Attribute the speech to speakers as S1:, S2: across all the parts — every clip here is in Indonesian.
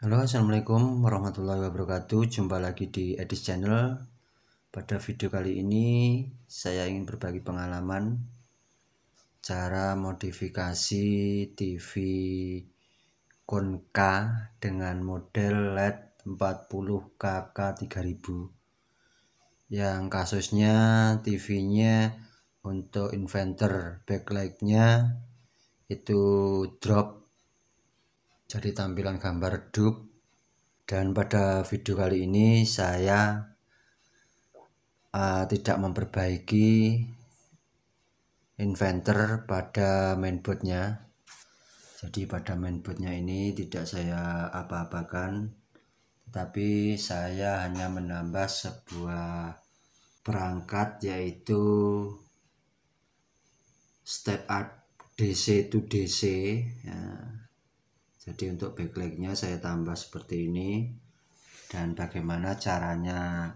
S1: Halo assalamualaikum warahmatullahi wabarakatuh jumpa lagi di Edis channel pada video kali ini saya ingin berbagi pengalaman cara modifikasi TV Konka dengan model LED 40 KK 3000 yang kasusnya TV-nya untuk inverter nya itu drop jadi tampilan gambar dup dan pada video kali ini saya uh, tidak memperbaiki inventor pada mainboardnya jadi pada mainboardnya ini tidak saya apa-apakan tapi saya hanya menambah sebuah perangkat yaitu step up DC to DC ya jadi untuk backlightnya saya tambah seperti ini dan bagaimana caranya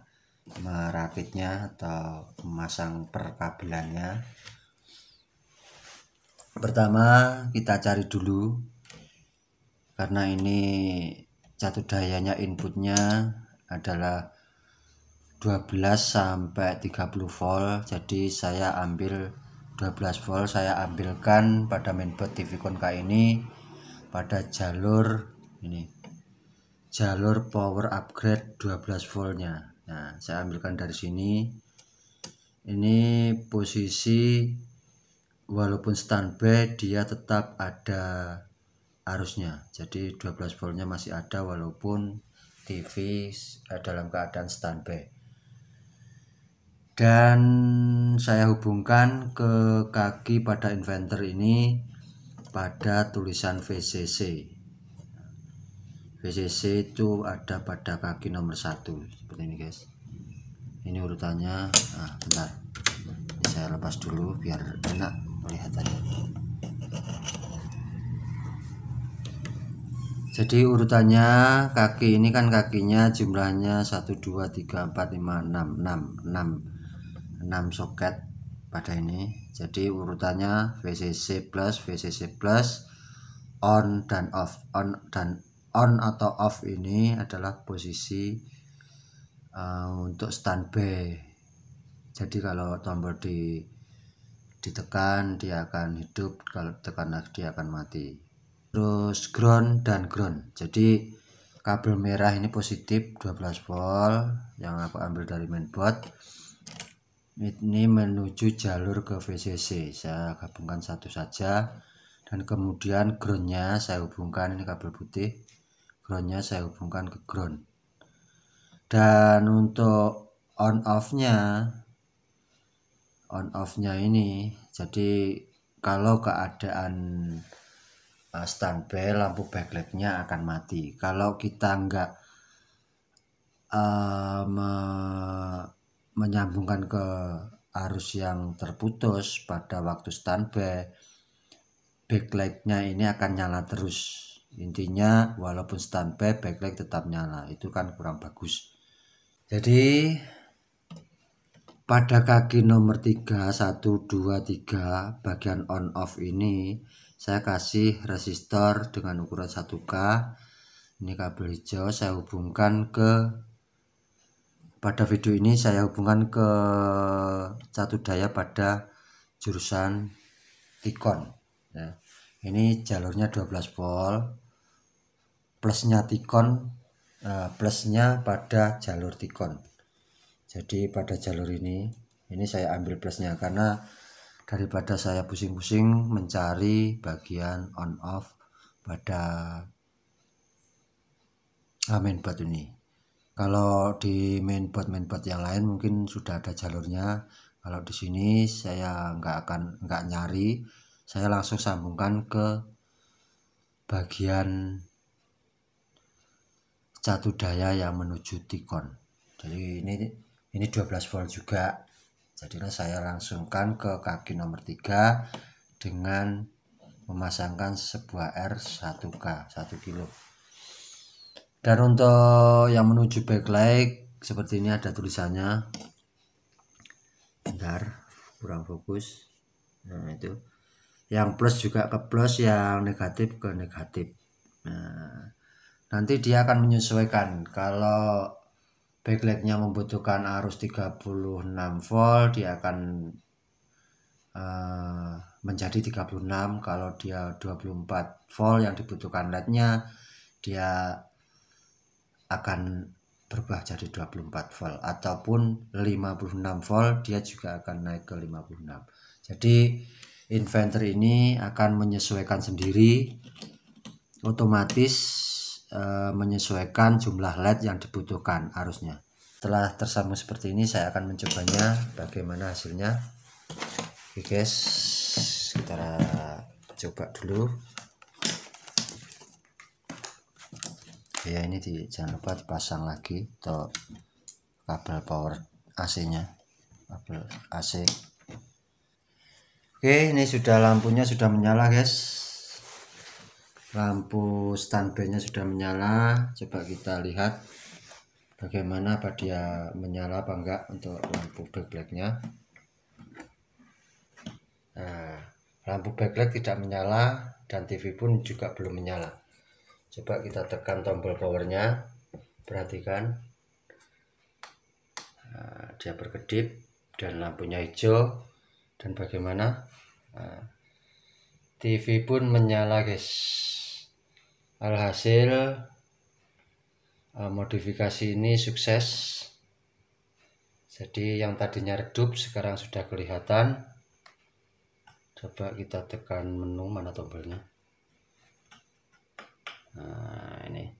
S1: merakitnya atau memasang perkabelannya pertama kita cari dulu karena ini catu dayanya inputnya adalah 12 sampai 30 volt jadi saya ambil 12 volt saya ambilkan pada mainboard TV Konka ini pada jalur ini jalur power upgrade 12 voltnya nah saya ambilkan dari sini ini posisi walaupun standby dia tetap ada arusnya jadi 12 voltnya masih ada walaupun TV eh, dalam keadaan standby dan saya hubungkan ke kaki pada inventor ini pada tulisan VCC VCC itu ada pada kaki nomor satu seperti ini guys ini urutannya nah, bentar ini saya lepas dulu biar enak melihatannya jadi urutannya kaki ini kan kakinya jumlahnya 1 2 3 4 5 6 6 6 6 soket pada ini jadi urutannya VCC plus VCC plus on dan off on dan on atau off ini adalah posisi uh, untuk standby jadi kalau tombol di ditekan dia akan hidup kalau tekan lagi dia akan mati terus ground dan ground jadi kabel merah ini positif 12 volt yang aku ambil dari mainboard ini menuju jalur ke VCC saya gabungkan satu saja dan kemudian groundnya saya hubungkan ini kabel putih groundnya saya hubungkan ke ground dan untuk on off nya on off nya ini jadi kalau keadaan e, standby lampu backlightnya akan mati kalau kita nggak uh, menyambungkan ke arus yang terputus pada waktu standby backlightnya ini akan nyala terus intinya walaupun standby backlight tetap nyala itu kan kurang bagus jadi pada kaki nomor 3 1 2 3 bagian on off ini saya kasih resistor dengan ukuran 1K ini kabel hijau saya hubungkan ke pada video ini saya hubungkan ke catu daya pada jurusan tikon. Ya. Ini jalurnya 12 volt, plusnya tikon, eh, plusnya pada jalur tikon. Jadi pada jalur ini, ini saya ambil plusnya karena daripada saya pusing-pusing mencari bagian on off pada Amin batu ini. Kalau di mainboard-mainboard yang lain mungkin sudah ada jalurnya. Kalau di sini saya nggak akan nggak nyari, saya langsung sambungkan ke bagian catu daya yang menuju tikon. Jadi ini ini 12 volt juga. Jadi saya langsungkan ke kaki nomor 3 dengan memasangkan sebuah R 1K 1 kilo dan untuk yang menuju backlight seperti ini ada tulisannya bentar kurang fokus nah itu yang plus juga ke plus yang negatif ke negatif nah nanti dia akan menyesuaikan kalau backlightnya membutuhkan arus 36 volt dia akan uh, menjadi 36 kalau dia 24 volt yang dibutuhkan lednya dia akan berubah jadi 24 volt ataupun 56 volt dia juga akan naik ke 56 jadi inventor ini akan menyesuaikan sendiri otomatis e, menyesuaikan jumlah LED yang dibutuhkan arusnya setelah tersambung seperti ini saya akan mencobanya bagaimana hasilnya oke guys kita coba dulu ya ini di, jangan lupa dipasang lagi atau kabel power AC nya kabel AC oke ini sudah lampunya sudah menyala guys lampu standby nya sudah menyala coba kita lihat bagaimana apa dia menyala apa enggak untuk lampu backlight nya nah lampu backlight tidak menyala dan TV pun juga belum menyala coba kita tekan tombol powernya perhatikan nah, dia berkedip dan lampunya hijau dan bagaimana nah, TV pun menyala guys alhasil eh, modifikasi ini sukses jadi yang tadinya redup sekarang sudah kelihatan coba kita tekan menu mana tombolnya nah ini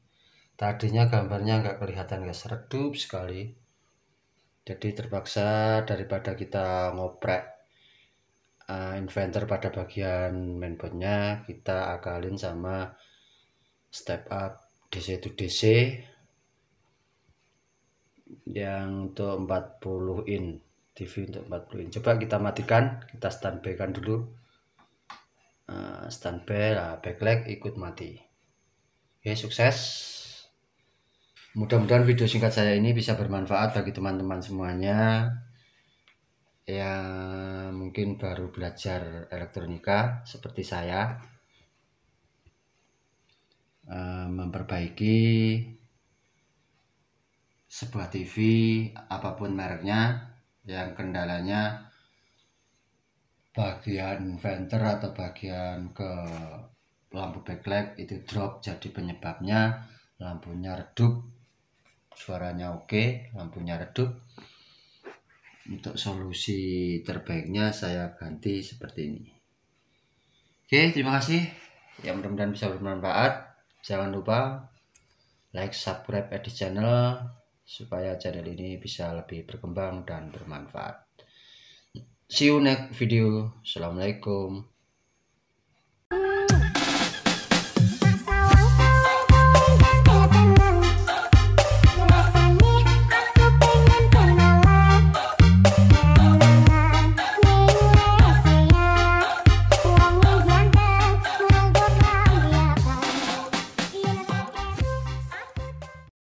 S1: tadinya gambarnya nggak kelihatan guys redup sekali jadi terpaksa daripada kita ngoprek uh, inventor pada bagian mainboardnya kita akalin sama step up DC to DC yang untuk 40 in TV untuk 40 in coba kita matikan kita eh, standby kan dulu uh, standby lah backlight ikut mati Oke, ya, sukses. Mudah-mudahan video singkat saya ini bisa bermanfaat bagi teman-teman semuanya yang mungkin baru belajar elektronika seperti saya eh, memperbaiki sebuah TV apapun mereknya yang kendalanya bagian inventor atau bagian ke lampu backlight itu drop jadi penyebabnya lampunya redup suaranya oke lampunya redup untuk solusi terbaiknya saya ganti seperti ini oke terima kasih ya mudah-mudahan bisa bermanfaat jangan lupa like subscribe edit channel supaya channel ini bisa lebih berkembang dan bermanfaat see you next video assalamualaikum